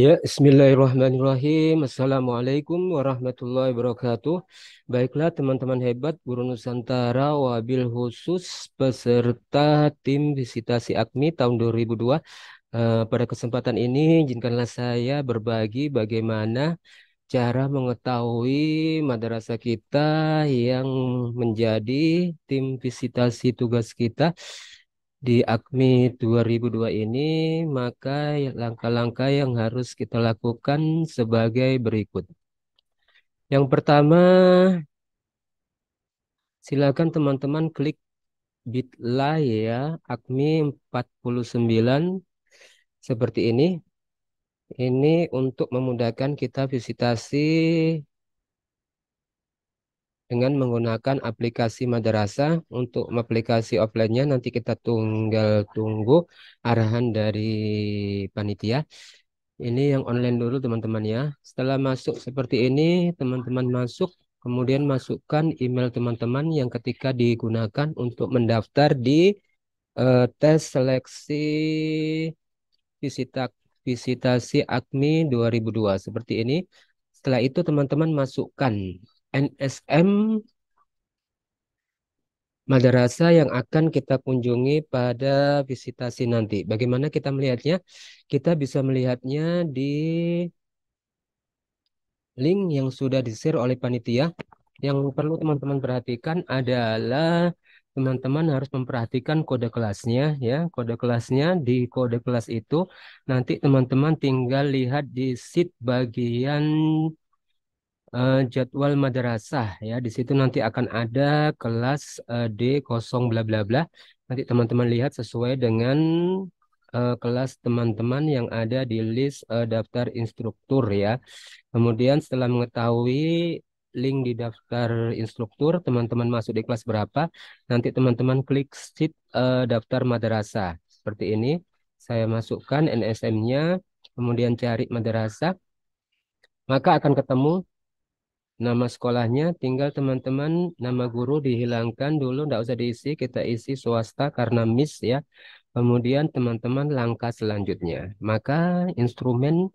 Ya, bismillahirrahmanirrahim. Assalamualaikum warahmatullahi wabarakatuh. Baiklah teman-teman hebat guru Nusantara wabil khusus peserta tim visitasi AKMI tahun 2002. Uh, eh, pada kesempatan ini izinkanlah saya berbagi bagaimana cara mengetahui madrasah kita yang menjadi tim visitasi tugas kita di AKMI 2002 ini, maka langkah-langkah yang harus kita lakukan sebagai berikut. Yang pertama, silakan teman-teman klik bit.ly ya, AKMI 49 seperti ini. Ini untuk memudahkan kita visitasi dengan menggunakan aplikasi madrasah untuk aplikasi offline-nya nanti kita tunggal tunggu arahan dari panitia ini yang online dulu teman-teman ya setelah masuk seperti ini teman-teman masuk kemudian masukkan email teman-teman yang ketika digunakan untuk mendaftar di uh, tes seleksi visita visitasi AKMI 2002 seperti ini setelah itu teman-teman masukkan NSM madrasah yang akan kita kunjungi pada visitasi nanti. Bagaimana kita melihatnya? Kita bisa melihatnya di link yang sudah di-share oleh panitia. Yang perlu teman-teman perhatikan adalah teman-teman harus memperhatikan kode kelasnya ya. Kode kelasnya di kode kelas itu nanti teman-teman tinggal lihat di sheet bagian uh, jadwal madrasah ya. Di situ nanti akan ada kelas uh, eh, D0 bla bla bla. Nanti teman-teman lihat sesuai dengan uh, kelas teman-teman yang ada di list uh, daftar instruktur ya. Kemudian setelah mengetahui link di daftar instruktur, teman-teman masuk di kelas berapa, nanti teman-teman klik sheet uh, daftar madrasah seperti ini. Saya masukkan NSM-nya, kemudian cari madrasah, maka akan ketemu nama sekolahnya tinggal teman-teman nama guru dihilangkan dulu tidak usah diisi kita isi swasta karena miss ya kemudian teman-teman langkah selanjutnya maka instrumen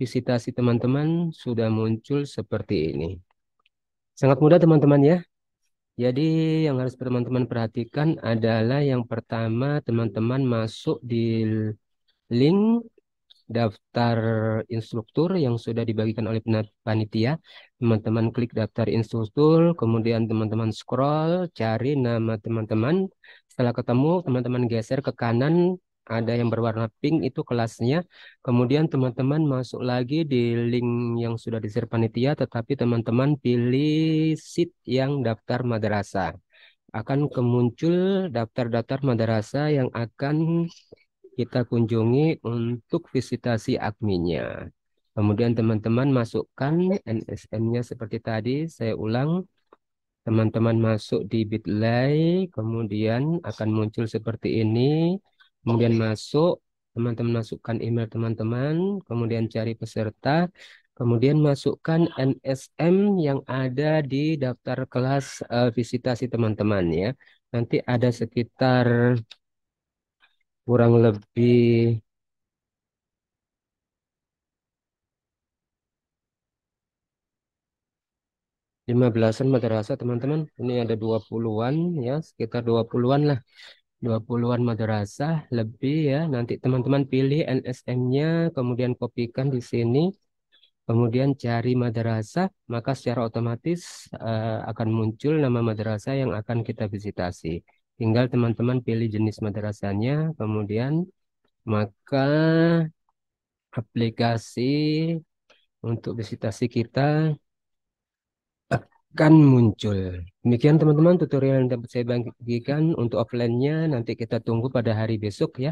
visitasi teman-teman sudah muncul seperti ini sangat mudah teman-teman ya jadi yang harus teman-teman perhatikan adalah yang pertama teman-teman masuk di link daftar instruktur yang sudah dibagikan oleh panitia. Teman-teman klik daftar instruktur, kemudian teman-teman scroll, cari nama teman-teman. Setelah ketemu, teman-teman geser ke kanan, ada yang berwarna pink itu kelasnya. Kemudian teman-teman masuk lagi di link yang sudah di-share panitia, tetapi teman-teman pilih seat yang daftar madrasah akan kemuncul daftar-daftar madrasah yang akan kita kunjungi untuk visitasi adminnya. Kemudian teman-teman masukkan nsm nya seperti tadi. Saya ulang. Teman-teman masuk di Bitly, kemudian akan muncul seperti ini. Kemudian masuk, teman-teman masukkan email teman-teman, kemudian cari peserta, kemudian masukkan NSM yang ada di daftar kelas uh, visitasi teman-teman ya. Nanti ada sekitar kurang lebih lima belasan madrasah teman-teman ini ada dua puluhan ya sekitar dua puluhan lah dua puluhan madrasah lebih ya nanti teman-teman pilih NSM-nya kemudian kopikan di sini kemudian cari madrasah maka secara otomatis uh, akan muncul nama madrasah yang akan kita visitasi Tinggal teman-teman pilih jenis madrasahnya, kemudian maka aplikasi untuk visitasi kita akan muncul. Demikian teman-teman tutorial yang dapat saya bagikan untuk offline-nya. Nanti kita tunggu pada hari besok ya.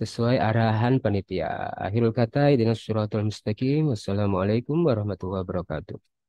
Sesuai arahan panitia. Akhirul kata, dengan suratul mustaqim. Wassalamualaikum warahmatullahi wabarakatuh.